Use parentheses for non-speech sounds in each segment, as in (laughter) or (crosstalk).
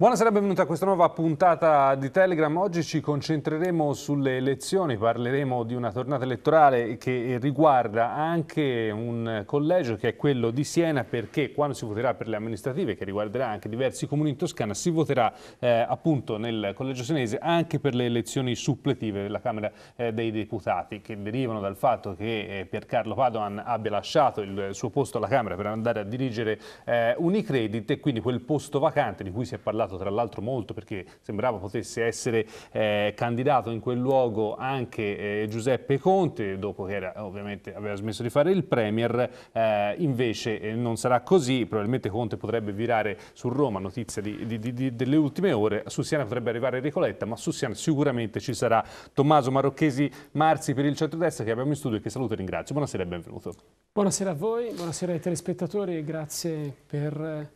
Buonasera e benvenuti a questa nuova puntata di Telegram. Oggi ci concentreremo sulle elezioni, parleremo di una tornata elettorale che riguarda anche un collegio che è quello di Siena perché quando si voterà per le amministrative, che riguarderà anche diversi comuni in Toscana, si voterà eh, appunto nel collegio senese anche per le elezioni suppletive della Camera eh, dei Deputati che derivano dal fatto che eh, Piercarlo Padoan abbia lasciato il suo posto alla Camera per andare a dirigere eh, Unicredit e quindi quel posto vacante di cui si è parlato aspettato tra l'altro molto perché sembrava potesse essere eh, candidato in quel luogo anche eh, Giuseppe Conte, dopo che era, ovviamente aveva smesso di fare il Premier, eh, invece eh, non sarà così, probabilmente Conte potrebbe virare su Roma, notizia di, di, di, delle ultime ore, su Siena potrebbe arrivare Ricoletta, ma su Siena sicuramente ci sarà Tommaso Marocchesi Marzi per il centro-destra che abbiamo in studio e che saluto e ringrazio. Buonasera e benvenuto. Buonasera a voi, buonasera ai telespettatori e grazie per eh,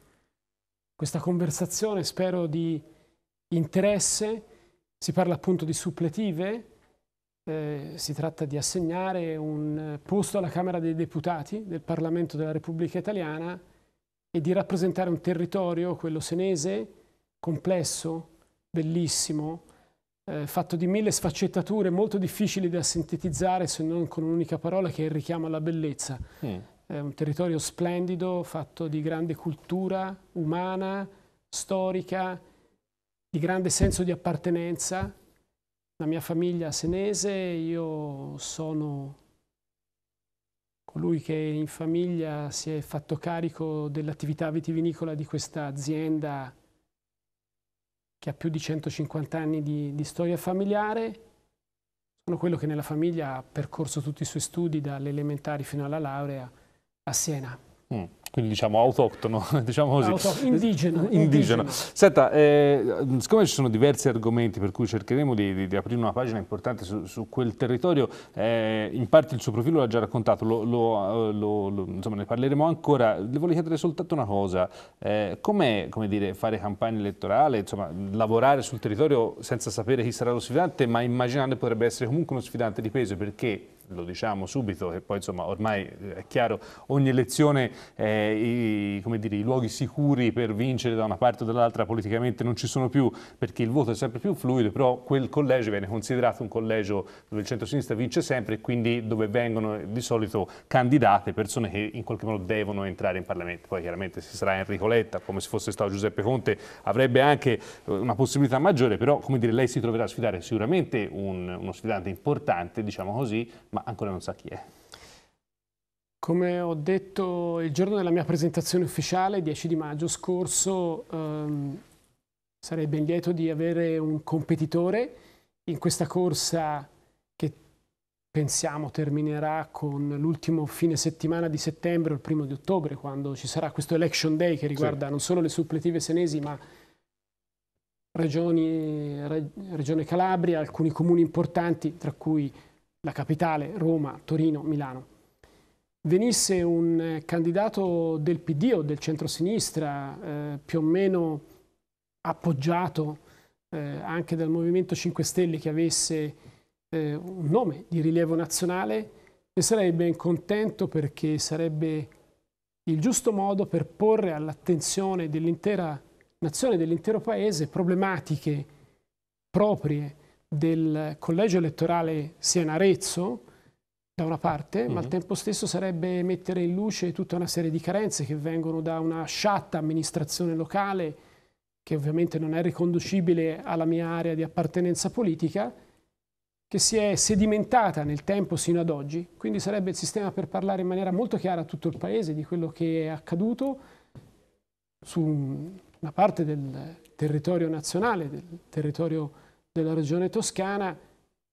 questa conversazione, spero di interesse. Si parla appunto di suppletive, eh, si tratta di assegnare un posto alla Camera dei Deputati del Parlamento della Repubblica Italiana e di rappresentare un territorio, quello senese, complesso, bellissimo, eh, fatto di mille sfaccettature molto difficili da sintetizzare se non con un'unica parola che è il richiamo alla bellezza. Mm. È un territorio splendido, fatto di grande cultura umana, storica, di grande senso di appartenenza. La mia famiglia senese, io sono colui che in famiglia si è fatto carico dell'attività vitivinicola di questa azienda che ha più di 150 anni di, di, storia familiare. Sono quello che nella famiglia ha percorso tutti i suoi studi dalle elementari fino alla laurea a Siena. Mm quindi diciamo autoctono, (laughs) diciamo così. Auto, indigeno, (laughs) indigeno. indigeno. Senta, eh, siccome ci sono diversi argomenti per cui cercheremo di, di, di aprire una pagina importante su, su quel territorio, eh, in parte il suo profilo l'ha già raccontato, lo, lo, eh, lo, insomma, ne parleremo ancora, le volevo chiedere soltanto una cosa, eh, com'è come dire, fare campagna elettorale, insomma, lavorare sul territorio senza sapere chi sarà lo sfidante, ma immaginando potrebbe essere comunque uno sfidante di peso, perché lo diciamo subito e poi insomma ormai eh, è chiaro, ogni elezione, eh, i, dire, i, luoghi sicuri per vincere da una parte o dall'altra politicamente non ci sono più perché il voto è sempre più fluido, però quel collegio viene considerato un collegio dove il centro-sinistra vince sempre e quindi dove vengono eh, di solito candidate persone che in qualche modo devono entrare in Parlamento. Poi chiaramente se sarà Enrico Letta, come se fosse stato Giuseppe Conte, avrebbe anche eh, una possibilità maggiore, però come dire, lei si troverà a sfidare sicuramente un, uno sfidante importante, diciamo così, ma ancora non sa chi è. Come ho detto il giorno della mia presentazione ufficiale, 10 di maggio scorso, ehm, sarei ben lieto di avere un competitore in questa corsa che pensiamo terminerà con l'ultimo fine settimana di settembre o il primo di ottobre, quando ci sarà questo election day che riguarda sì. non solo le suppletive senesi, ma regioni, Regione Calabria, alcuni comuni importanti, tra cui la capitale, Roma, Torino, Milano, venisse un eh, candidato del PD o del centrosinistra eh, più o meno appoggiato eh, anche dal Movimento 5 Stelle che avesse eh, un nome di rilievo nazionale, ne sarei ben contento perché sarebbe il giusto modo per porre all'attenzione dell'intera nazione, dell'intero paese, problematiche proprie del collegio elettorale Siena-Arezzo, da una parte, mm. ma al mhm. tempo stesso sarebbe mettere in luce tutta una serie di carenze che vengono da una sciatta amministrazione locale, che ovviamente non è riconducibile alla mia area di appartenenza politica, che si è sedimentata nel tempo sino ad oggi. Quindi sarebbe il sistema per parlare in maniera molto chiara a tutto il Paese di quello che è accaduto su una parte del territorio nazionale, del territorio nazionale, della regione toscana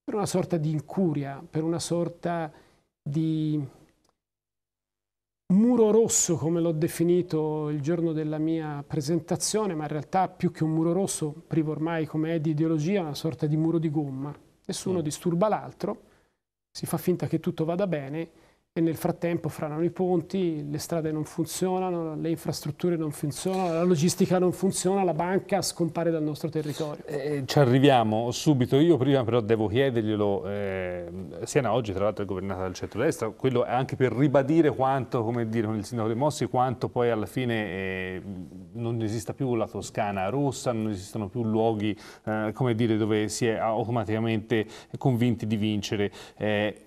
per una sorta di incuria, per una sorta di muro rosso, come l'ho definito il giorno della mia presentazione, ma in realtà più che un muro rosso, privo ormai come è di ideologia, una sorta di muro di gomma. Nessuno mm. disturba l'altro, si fa finta che tutto vada bene e nel frattempo franano i ponti, le strade non funzionano, le infrastrutture non funzionano, la logistica non funziona, la banca scompare dal nostro territorio. Eh, ci arriviamo subito, io prima però devo chiederglielo, eh, Siena oggi tra l'altro è governata dal centro-destra, quello è anche per ribadire quanto, come dire con il sindaco De Mossi, quanto poi alla fine eh, non esista più la Toscana rossa, non esistono più luoghi, eh, come dire, dove si è automaticamente convinti di vincere. Eh,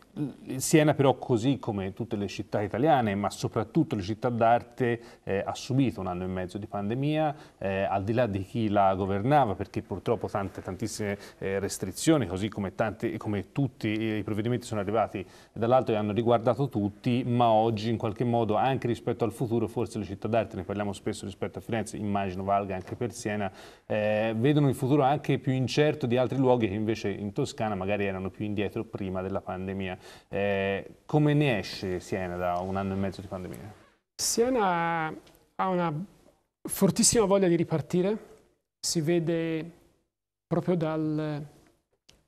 Siena però, così come tutte le città italiane, ma soprattutto le città d'arte, eh, ha subito un anno e mezzo di pandemia, eh, al di là di chi la governava, perché purtroppo tante, tantissime eh, restrizioni, così come, tanti, come, tutti i provvedimenti sono arrivati dall'alto e hanno riguardato tutti, ma oggi in qualche modo, anche rispetto al futuro, forse le città d'arte, ne parliamo spesso rispetto a Firenze, immagino valga anche per Siena, eh, vedono il futuro anche più incerto di altri luoghi che invece in Toscana magari erano più indietro prima della pandemia. Eh, come ne esce Siena da un anno e mezzo di pandemia? Siena ha una fortissima voglia di ripartire, si vede proprio dal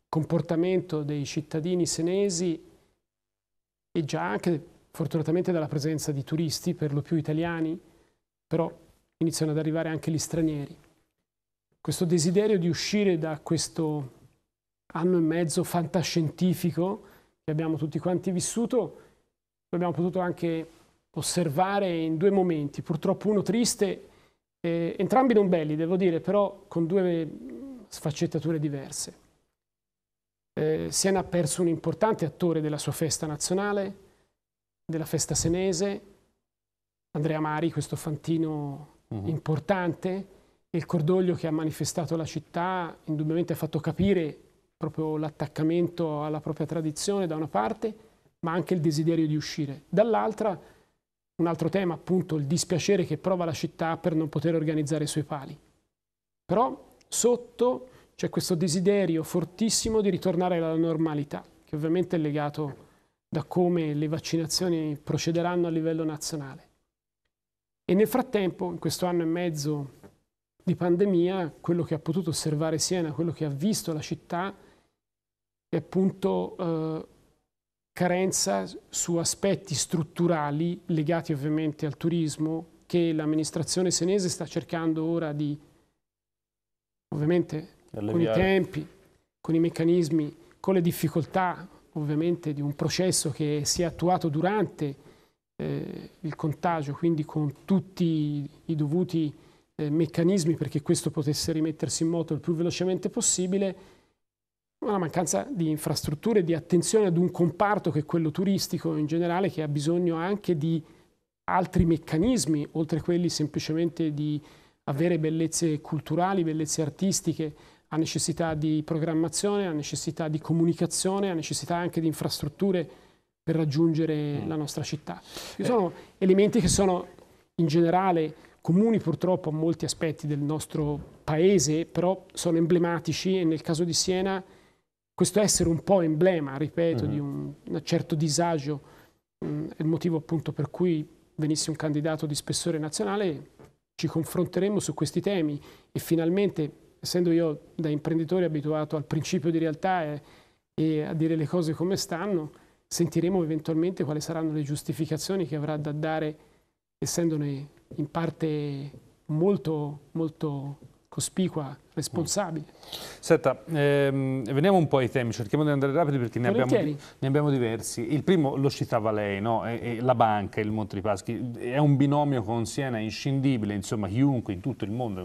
comportamento dei cittadini senesi e già anche fortunatamente dalla presenza di turisti, per lo più italiani, però iniziano ad arrivare anche gli stranieri. Questo desiderio di uscire da questo anno e mezzo fantascientifico che abbiamo tutti quanti vissuto, lo abbiamo potuto anche osservare in due momenti, purtroppo uno triste, eh, entrambi non belli, devo dire, però con due sfaccettature diverse. Eh, Siena ha perso un importante attore della sua festa nazionale, della festa senese, Andrea Mari, questo fantino uh mhm. -huh. importante, il cordoglio che ha manifestato la città indubbiamente ha fatto capire proprio l'attaccamento alla propria tradizione da una parte, ma anche il desiderio di uscire. Dall'altra, un altro tema, appunto, il dispiacere che prova la città per non poter organizzare i suoi pali. Però sotto c'è questo desiderio fortissimo di ritornare alla normalità, che ovviamente è legato da come le vaccinazioni procederanno a livello nazionale. E nel frattempo, in questo anno e mezzo di pandemia, quello che ha potuto osservare Siena, quello che ha visto la città, appunto eh, carenza su aspetti strutturali legati ovviamente al turismo che l'amministrazione senese sta cercando ora di, ovviamente alleviare. con i tempi, con i meccanismi, con le difficoltà ovviamente di un processo che si è attuato durante eh, il contagio, quindi con tutti i dovuti eh, meccanismi perché questo potesse rimettersi in moto il più velocemente possibile, una mancanza di infrastrutture e di attenzione ad un comparto che è quello turistico in generale, che ha bisogno anche di altri meccanismi, oltre a quelli semplicemente di avere bellezze culturali, bellezze artistiche, ha necessità di programmazione, ha necessità di comunicazione, ha necessità anche di infrastrutture per raggiungere mm. la nostra città. Ci eh. sono elementi che sono in generale comuni purtroppo a molti aspetti del nostro paese, però sono emblematici e nel caso di Siena questo essere un po' emblema, ripeto, mm-hmm. di mhm. un, un, certo disagio, mh, mm, è il motivo appunto per cui venisse un candidato di spessore nazionale, ci confronteremo su questi temi e finalmente, essendo io da imprenditore abituato al principio di realtà e, e a dire le cose come stanno, sentiremo eventualmente quali saranno le giustificazioni che avrà da dare, essendone in parte molto, molto cospicua responsabile. Senta, ehm, veniamo un po' ai temi, cerchiamo di andare rapidi perché ne, abbiamo, ne abbiamo, diversi. Il primo lo citava lei, no? è, è la banca, il Monte Paschi, è un binomio con Siena inscindibile, insomma chiunque in tutto il mondo,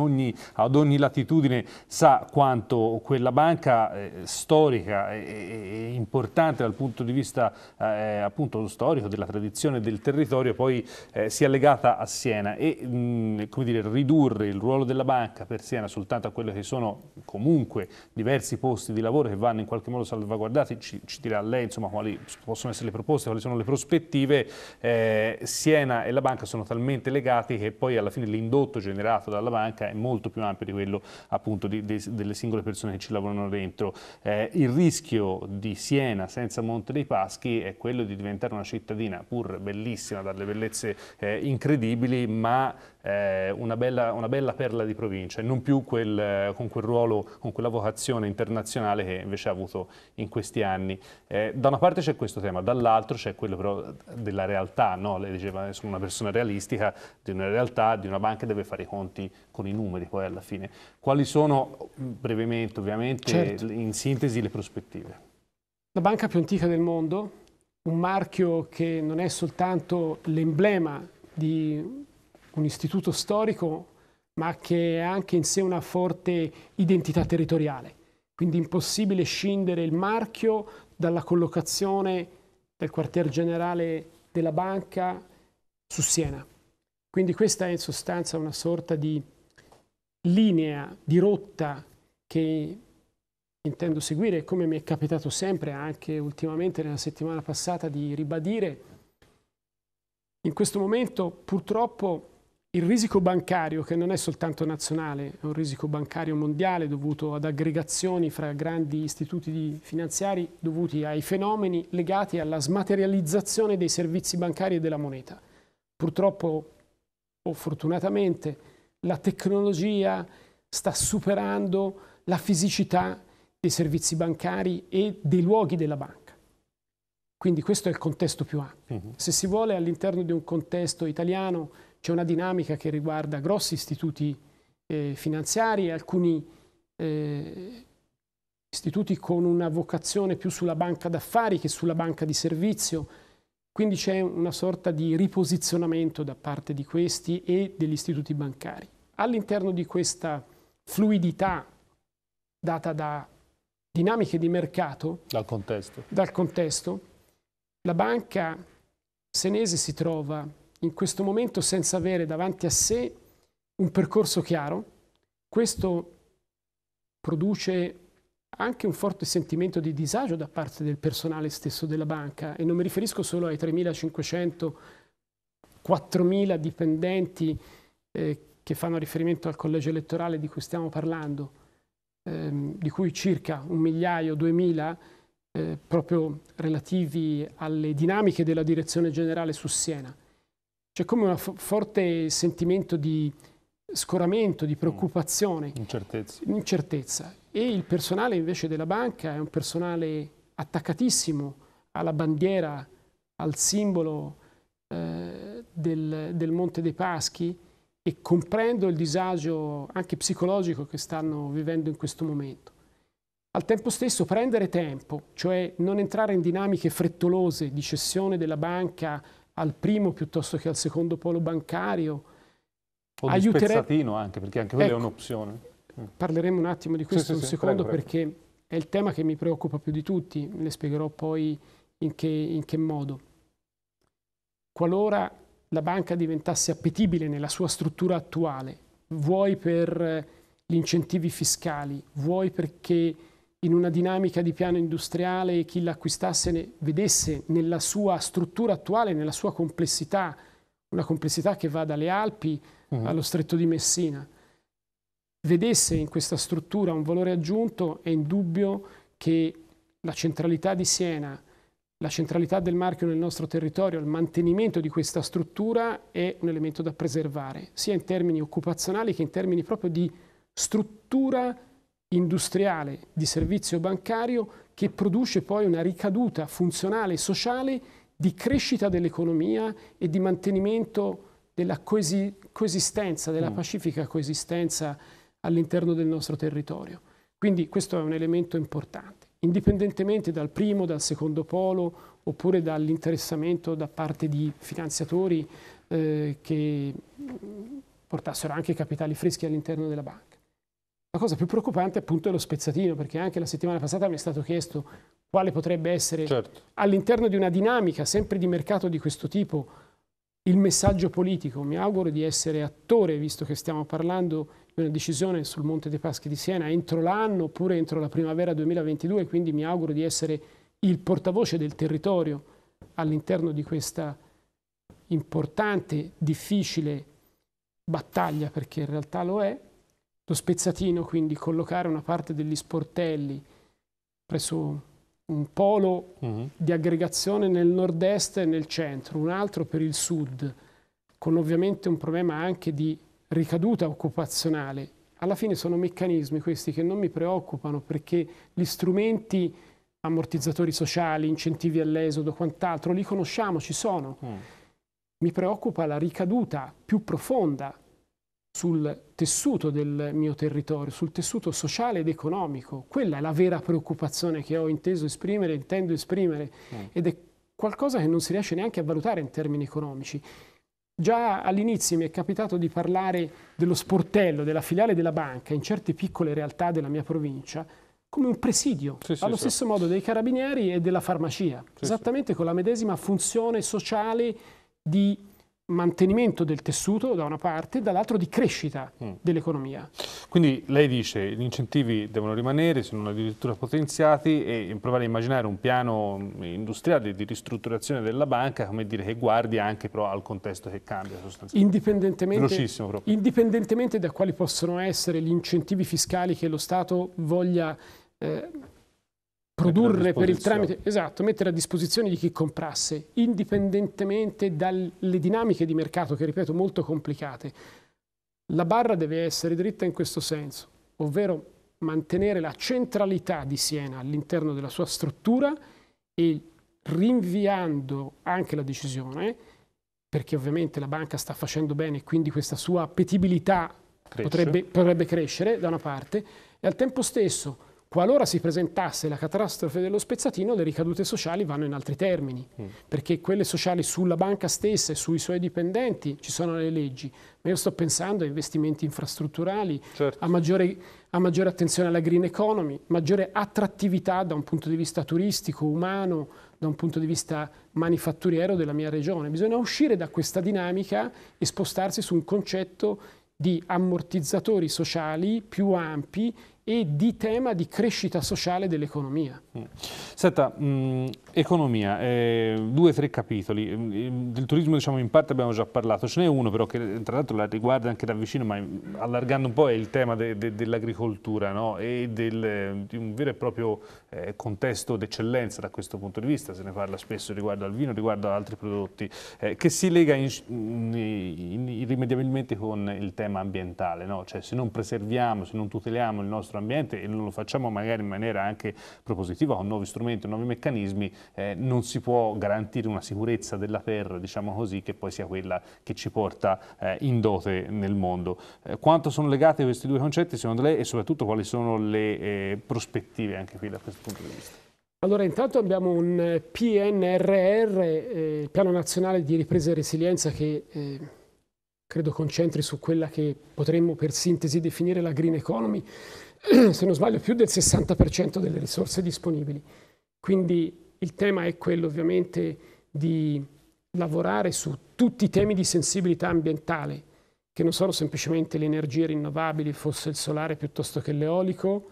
ogni, ad ogni latitudine sa quanto quella banca eh, storica e importante dal punto di vista eh, appunto storico, della tradizione del territorio, poi eh, sia legata a Siena e mh, mm, come dire, ridurre il ruolo della banca per Siena sul soltanto a quelli che sono comunque diversi posti di lavoro che vanno in qualche modo salvaguardati, ci, ci dirà lei insomma, quali possono essere le proposte, quali sono le prospettive, eh, Siena e la banca sono talmente legati che poi alla fine l'indotto generato dalla banca è molto più ampio di quello appunto di, di, delle singole persone che ci lavorano dentro. Eh, il rischio di Siena senza Monte dei Paschi è quello di diventare una cittadina pur bellissima, dalle bellezze eh, incredibili, ma eh, una, bella, una, bella, perla di provincia e non più quel, eh, con quel ruolo, con quella vocazione internazionale che invece ha avuto in questi anni. Eh, da una parte c'è questo tema, dall'altro c'è quello però della realtà, no? lei diceva eh, sono una persona realistica di una realtà, di una banca deve fare i conti con i numeri poi alla fine. Quali sono, brevemente ovviamente, certo. in sintesi le prospettive? La banca più antica del mondo, un marchio che non è soltanto l'emblema di un istituto storico ma che ha anche in sé una forte identità territoriale. Quindi impossibile scindere il marchio dalla collocazione del quartier generale della banca su Siena. Quindi questa è in sostanza una sorta di linea, di rotta che intendo seguire come mi è capitato sempre, anche ultimamente nella settimana passata, di ribadire. In questo momento purtroppo il risico bancario, che non è soltanto nazionale, è un risico bancario mondiale dovuto ad aggregazioni fra grandi istituti finanziari dovuti ai fenomeni legati alla smaterializzazione dei servizi bancari e della moneta. Purtroppo, o fortunatamente, la tecnologia sta superando la fisicità dei servizi bancari e dei luoghi della banca. Quindi questo è il contesto più ampio. Mhm. Se si vuole all'interno di un contesto italiano c'è una dinamica che riguarda grossi istituti eh, finanziari, alcuni eh, istituti con una vocazione più sulla banca d'affari che sulla banca di servizio, quindi c'è una sorta di riposizionamento da parte di questi e degli istituti bancari. All'interno di questa fluidità data da dinamiche di mercato, dal contesto, dal contesto la banca senese si trova in questo momento senza avere davanti a sé un percorso chiaro, questo produce anche un forte sentimento di disagio da parte del personale stesso della banca e non mi riferisco solo ai 3.500, 4.000 dipendenti eh, che fanno riferimento al collegio elettorale di cui stiamo parlando, ehm, di cui circa un migliaio, 2.000 eh, proprio relativi alle dinamiche della direzione generale su Siena. C'è come un forte sentimento di scoramento, di mm. preoccupazione. Incertezza. Incertezza. E il personale invece della banca è un personale attaccatissimo alla bandiera, al simbolo eh, del, del Monte dei Paschi e comprendo il disagio anche psicologico che stanno vivendo in questo momento. Al tempo stesso prendere tempo, cioè non entrare in dinamiche frettolose di cessione della banca al primo piuttosto che al secondo polo bancario. O di aiutere... spezzatino anche, perché anche quella ecco, è un'opzione. Mm. Parleremo un attimo di questo sì, un sì, secondo prego, perché prego. è il tema che mi preoccupa più di tutti, le spiegherò poi in che, in che modo. Qualora la banca diventasse appetibile nella sua struttura attuale, vuoi per eh, gli incentivi fiscali, vuoi perché in una dinamica di piano industriale e chi l'acquistasse ne vedesse nella sua struttura attuale, nella sua complessità, una complessità che va dalle Alpi uh allo Stretto di Messina, vedesse in questa struttura un valore aggiunto, è indubbio che la centralità di Siena, la centralità del marchio nel nostro territorio, il mantenimento di questa struttura è un elemento da preservare, sia in termini occupazionali che in termini proprio di struttura industriale di servizio bancario che produce poi una ricaduta funzionale e sociale di crescita dell'economia e di mantenimento della coesi coesistenza, della mm. pacifica coesistenza all'interno del nostro territorio. Quindi questo è un elemento importante, indipendentemente dal primo, dal secondo polo oppure dall'interessamento da parte di finanziatori eh, che mm, portassero anche capitali freschi all'interno della banca. La cosa più preoccupante appunto è lo spezzatino, perché anche la settimana passata mi è stato chiesto quale potrebbe essere certo. all'interno di una dinamica sempre di mercato di questo tipo il messaggio politico. Mi auguro di essere attore, visto che stiamo parlando di una decisione sul Monte dei Paschi di Siena entro l'anno oppure entro la primavera 2022, quindi mi auguro di essere il portavoce del territorio all'interno di questa importante, difficile battaglia, perché in realtà lo è, lo spezzatino, quindi collocare una parte degli sportelli presso un polo mm-hmm. di aggregazione nel nord-est e nel centro, un altro per il sud, con ovviamente un problema anche di ricaduta occupazionale. Alla fine sono meccanismi questi che non mi preoccupano perché gli strumenti ammortizzatori sociali, incentivi all'esodo, quant'altro, li conosciamo, ci sono. Mm. Mi preoccupa la ricaduta più profonda sul tessuto del mio territorio, sul tessuto sociale ed economico. Quella è la vera preoccupazione che ho inteso esprimere, intendo esprimere mm. ed è qualcosa che non si riesce neanche a valutare in termini economici. Già all'inizio mi è capitato di parlare dello sportello, della filiale della banca in certe piccole realtà della mia provincia come un presidio, sì, allo sì, stesso sì. modo dei carabinieri e della farmacia, esattamente con la medesima funzione sociale di mantenimento del tessuto da una parte, dall'altro di crescita mm. dell'economia. Quindi lei dice che gli incentivi devono rimanere, se non addirittura potenziati, e provare a immaginare un piano mm, industriale di ristrutturazione della banca, come dire, che guardi anche però al contesto che cambia sostanzialmente. Indipendentemente, indipendentemente da quali possono essere gli incentivi fiscali che lo Stato voglia eh, produrre per il tramite, esatto, mettere a disposizione di chi comprasse, indipendentemente dalle dinamiche di mercato che ripeto molto complicate. La barra deve essere dritta in questo senso, ovvero mantenere la centralità di Siena all'interno della sua struttura e rinviando anche la decisione, perché ovviamente la banca sta facendo bene e quindi questa sua appetibilità potrebbe, potrebbe crescere da una parte, e al tempo stesso Qualora si presentasse la catastrofe dello spezzatino, le ricadute sociali vanno in altri termini, mm. perché quelle sociali sulla banca stessa e sui suoi dipendenti ci sono le leggi. Ma io sto pensando a investimenti infrastrutturali, certo. a, maggiore, a maggiore attenzione alla green economy, maggiore attrattività da un punto di vista turistico, umano, da un punto di vista manifatturiero della mia regione. Bisogna uscire da questa dinamica e spostarsi su un concetto di ammortizzatori sociali più ampi e di tema di crescita sociale dell'economia. Mm. Senta, mh, mm, economia, eh, due o tre capitoli, mm, del turismo diciamo in parte abbiamo già parlato, ce n'è uno però che tra l'altro la riguarda anche da vicino, ma allargando un po' è il tema de, de, dell'agricoltura no? e del, di un vero e proprio eh, contesto d'eccellenza da questo punto di vista, se ne parla spesso riguardo al vino, riguardo ad altri prodotti, eh, che si lega in, in, in, irrimediabilmente con il tema ambientale, no? cioè se non preserviamo, se non tuteliamo il nostro ambiente e non lo facciamo magari in maniera anche propositiva con nuovi strumenti, nuovi meccanismi, eh, non si può garantire una sicurezza della terra, diciamo così, che poi sia quella che ci porta eh, in dote nel mondo. Eh, quanto sono legati questi due concetti secondo lei e soprattutto quali sono le eh, prospettive anche qui da questo punto di vista? Allora intanto abbiamo un eh, PNRR, eh, il Piano Nazionale di Ripresa e Resilienza che credo concentri su quella che potremmo per sintesi definire la green economy, (clears throat) se non sbaglio, più del 60% delle risorse disponibili. Quindi il tema è quello ovviamente di lavorare su tutti i temi di sensibilità ambientale, che non sono semplicemente le energie rinnovabili, fosse il solare piuttosto che l'eolico,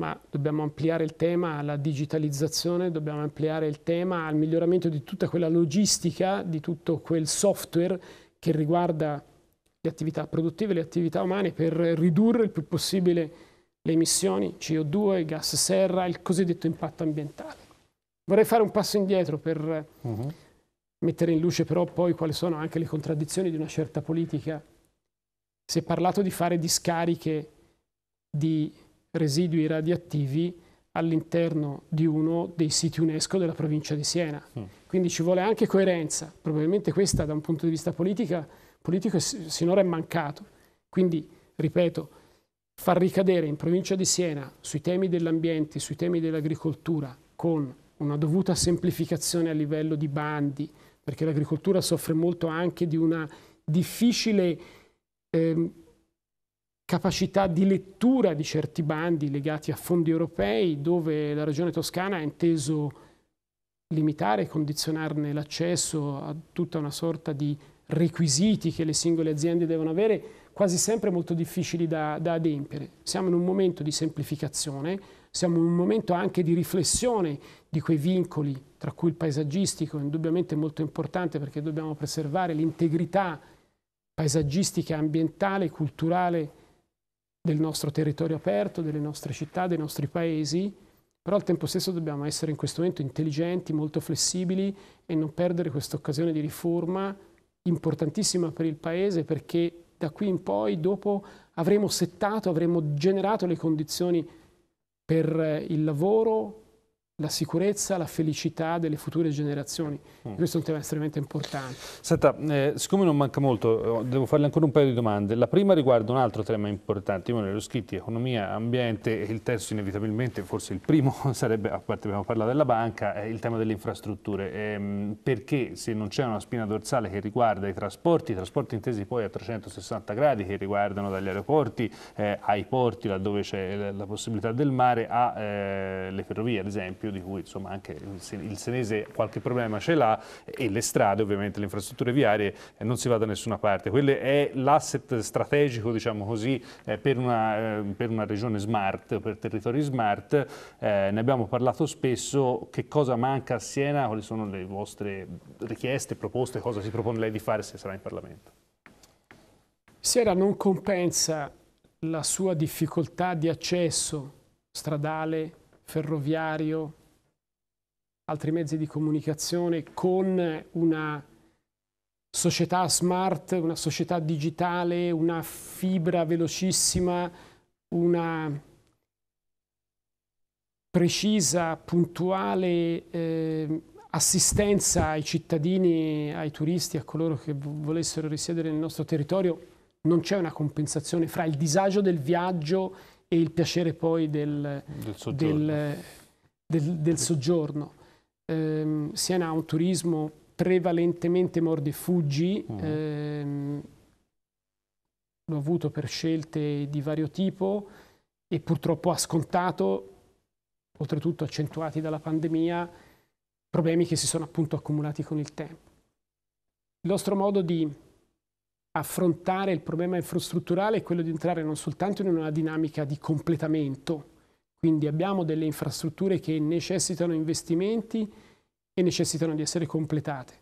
ma dobbiamo ampliare il tema alla digitalizzazione, dobbiamo ampliare il tema al miglioramento di tutta quella logistica, di tutto quel software che riguarda le attività produttive, le attività umane per ridurre il più possibile le emissioni CO2, gas serra, il cosiddetto impatto ambientale. Vorrei fare un passo indietro per uh-huh. mettere in luce però poi quali sono anche le contraddizioni di una certa politica. Si è parlato di fare discariche di residui radioattivi all'interno di uno dei siti UNESCO della provincia di Siena. Uh-huh. Quindi ci vuole anche coerenza. Probabilmente questa da un punto di vista politica politico e sinora è mancato. Quindi, ripeto, far ricadere in provincia di Siena sui temi dell'ambiente, sui temi dell'agricoltura, con una dovuta semplificazione a livello di bandi, perché l'agricoltura soffre molto anche di una difficile eh, capacità di lettura di certi bandi legati a fondi europei, dove la Regione Toscana ha inteso limitare e condizionarne l'accesso a tutta una sorta di requisiti che le singole aziende devono avere, quasi sempre molto difficili da, da adempiere. Siamo in un momento di semplificazione, siamo in un momento anche di riflessione di quei vincoli, tra cui il paesaggistico, indubbiamente molto importante perché dobbiamo preservare l'integrità paesaggistica, ambientale, culturale del nostro territorio aperto, delle nostre città, dei nostri paesi, però al tempo stesso dobbiamo essere in questo momento intelligenti, molto flessibili e non perdere questa occasione di riforma importantissima per il Paese perché da qui in poi dopo avremo settato, avremo generato le condizioni per eh, il lavoro, la sicurezza, la felicità delle future generazioni. Mm. Questo è un tema estremamente importante. Senta, eh, siccome non manca molto, eh, devo farle ancora un paio di domande. La prima riguarda un altro tema importante, io me ne scritto, economia, ambiente, e il terzo inevitabilmente, forse il primo (laughs) sarebbe, a parte abbiamo parlato della banca, è il tema delle infrastrutture. Eh, perché se non c'è una spina dorsale che riguarda i trasporti, i trasporti intesi poi a 360 gradi, che riguardano dagli aeroporti eh, ai porti, laddove c'è la possibilità del mare, alle eh, ferrovie ad esempio, esempio, di cui insomma, anche il senese qualche problema ce l'ha, e le strade, ovviamente le infrastrutture viarie, eh, non si va da nessuna parte. Quello è l'asset strategico, diciamo così, eh, per, una, eh, per, una, regione smart, per territori smart. Eh, ne abbiamo parlato spesso. Che cosa manca a Siena? Quali sono le vostre richieste, proposte? Cosa si propone lei di fare se sarà in Parlamento? Siena non compensa la sua difficoltà di accesso stradale, ferroviario, altri mezzi di comunicazione con una società smart, una società digitale, una fibra velocissima, una precisa, puntuale eh, assistenza ai cittadini, ai turisti, a coloro che volessero risiedere nel nostro territorio, non c'è una compensazione fra il disagio del viaggio e il piacere poi del, del soggiorno. Del, del, del soggiorno ehm, Siena ha un turismo prevalentemente mordi e fuggi, mm. ehm, l'ho avuto per scelte di vario tipo e purtroppo ha scontato, oltretutto accentuati dalla pandemia, problemi che si sono appunto accumulati con il tempo. Il nostro modo di affrontare il problema infrastrutturale è quello di entrare non soltanto in una dinamica di completamento quindi abbiamo delle infrastrutture che necessitano investimenti e necessitano di essere completate.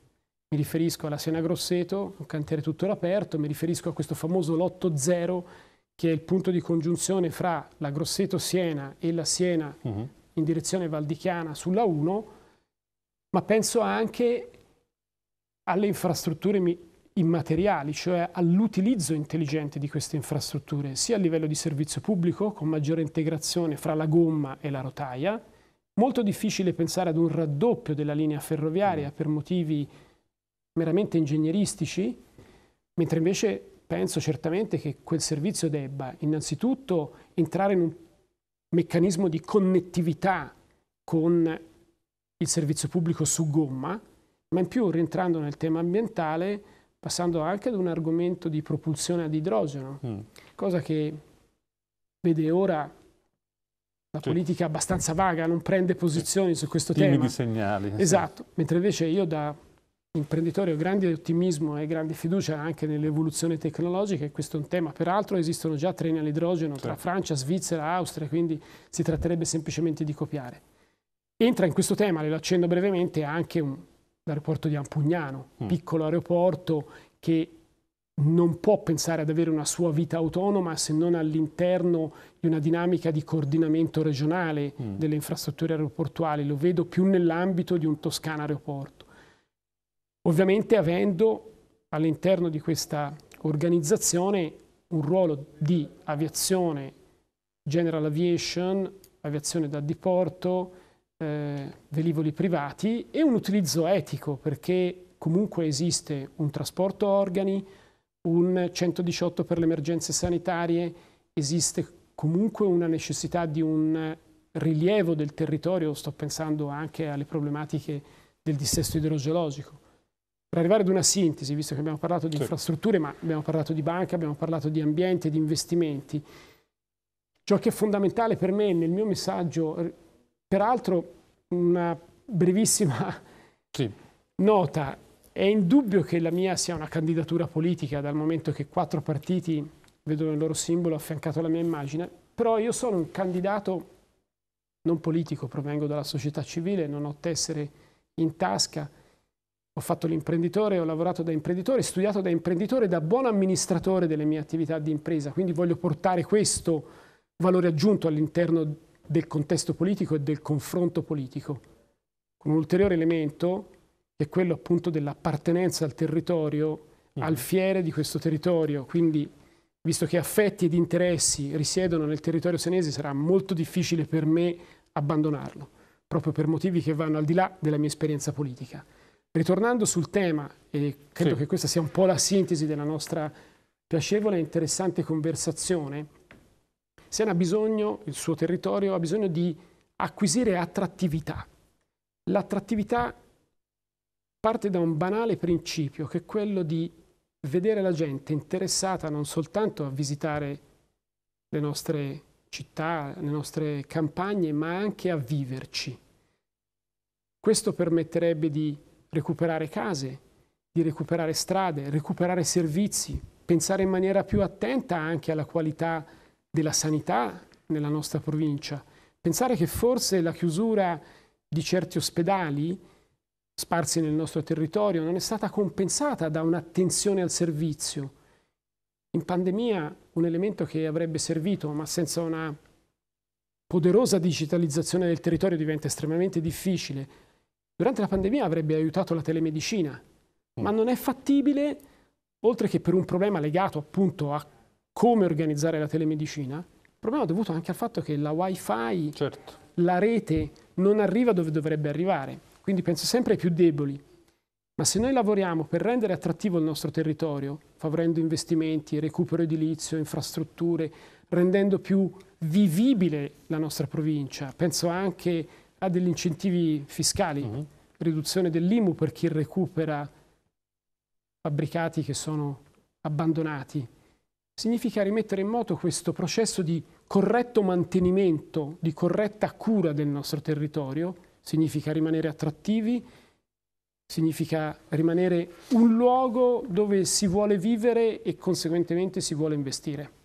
Mi riferisco alla Siena Grosseto, un cantiere tuttora aperto, mi riferisco a questo famoso lotto zero che è il punto di congiunzione fra la Grosseto Siena e la Siena uh mhm. -huh. in direzione Valdichiana sulla 1, ma penso anche alle infrastrutture immateriali, cioè all'utilizzo intelligente di queste infrastrutture, sia a livello di servizio pubblico, con maggiore integrazione fra la gomma e la rotaia. Molto difficile pensare ad un raddoppio della linea ferroviaria mm. per motivi meramente ingegneristici, mentre invece penso certamente che quel servizio debba innanzitutto entrare in un meccanismo di connettività con il servizio pubblico su gomma, ma in più rientrando nel tema ambientale passando anche ad un argomento di propulsione ad idrogeno, mm. cosa che vede ora la sì. politica abbastanza vaga, non prende posizioni sì. su questo Timidi tema. Timidi segnali. Esatto, sì. mentre invece io da imprenditore ho grande ottimismo e grande fiducia anche nell'evoluzione tecnologica e questo è un tema. Peraltro esistono già treni all'idrogeno tra certo. Francia, Svizzera, Austria, quindi si tratterebbe semplicemente di copiare. Entra in questo tema, le lo accendo brevemente, anche un, l'aeroporto di Ampugnano, mm. piccolo aeroporto che non può pensare ad avere una sua vita autonoma se non all'interno di una dinamica di coordinamento regionale mm. delle infrastrutture aeroportuali, lo vedo più nell'ambito di un Toscana aeroporto. Ovviamente avendo all'interno di questa organizzazione un ruolo di aviazione, general aviation, aviazione da diporto, eh, velivoli privati e un utilizzo etico perché comunque esiste un trasporto organi, un 118 per le emergenze sanitarie, esiste comunque una necessità di un rilievo del territorio, sto pensando anche alle problematiche del dissesto idrogeologico. Per arrivare ad una sintesi, visto che abbiamo parlato di sì. infrastrutture, ma abbiamo parlato di banca, abbiamo parlato di ambiente, di investimenti, ciò che è fondamentale per me nel mio messaggio Peraltro, una brevissima sì. nota, è indubbio che la mia sia una candidatura politica dal momento che quattro partiti vedono il loro simbolo affiancato alla mia immagine, però io sono un candidato non politico, provengo dalla società civile, non ho tessere in tasca, ho fatto l'imprenditore, ho lavorato da imprenditore, studiato da imprenditore, da buon amministratore delle mie attività di impresa, quindi voglio portare questo valore aggiunto all'interno del contesto politico e del confronto politico, con un ulteriore elemento che è quello appunto dell'appartenenza al territorio, mm. al fiere di questo territorio, quindi visto che affetti ed interessi risiedono nel territorio senese sarà molto difficile per me abbandonarlo, proprio per motivi che vanno al di là della mia esperienza politica. Ritornando sul tema, e credo sì. che questa sia un po' la sintesi della nostra piacevole e interessante conversazione, se ne ha bisogno, il suo territorio ha bisogno di acquisire attrattività. L'attrattività parte da un banale principio che è quello di vedere la gente interessata non soltanto a visitare le nostre città, le nostre campagne, ma anche a viverci. Questo permetterebbe di recuperare case, di recuperare strade, recuperare servizi, pensare in maniera più attenta anche alla qualità della sanità nella nostra provincia. Pensare che forse la chiusura di certi ospedali sparsi nel nostro territorio non è stata compensata da un'attenzione al servizio. In pandemia un elemento che avrebbe servito, ma senza una poderosa digitalizzazione del territorio diventa estremamente difficile. Durante la pandemia avrebbe aiutato la telemedicina, ma mm. non è fattibile, oltre che per un problema legato appunto a come organizzare la telemedicina, il problema è dovuto anche al fatto che la wifi, certo. la rete, non arriva dove dovrebbe arrivare. Quindi penso sempre ai più deboli. Ma se noi lavoriamo per rendere attrattivo il nostro territorio, favorendo investimenti, recupero edilizio, infrastrutture, rendendo più vivibile la nostra provincia, penso anche a degli incentivi fiscali, uh mhm. -huh. riduzione dell'IMU per chi recupera fabbricati che sono abbandonati, significa rimettere in moto questo processo di corretto mantenimento, di corretta cura del nostro territorio, significa rimanere attrattivi, significa rimanere un luogo dove si vuole vivere e conseguentemente si vuole investire.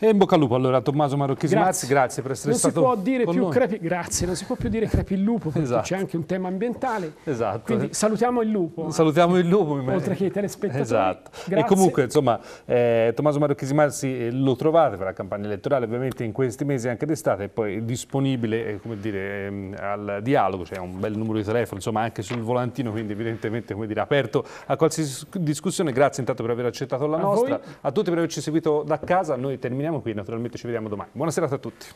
E in bocca al lupo allora Tommaso Marocchesi grazie. grazie per essere non stato con noi. Grazie, non si può più dire crepi il lupo perché esatto. c'è anche un tema ambientale. Esatto. Quindi salutiamo il lupo. Eh. Salutiamo il lupo. oltre che i telespettatori. Esatto. Grazie. E comunque insomma eh, Tommaso Marocchesi Marsi eh, lo trovate per la campagna elettorale ovviamente in questi mesi anche d'estate e poi disponibile eh, come dire, ehm, al dialogo, c'è cioè un bel numero di telefono insomma anche sul volantino quindi evidentemente come dire aperto a qualsiasi discussione. Grazie intanto per aver accettato la a nostra. Voi. A tutti per averci seguito da casa. Noi terminiamo finiamo qui, naturalmente ci vediamo domani. Buona serata a tutti.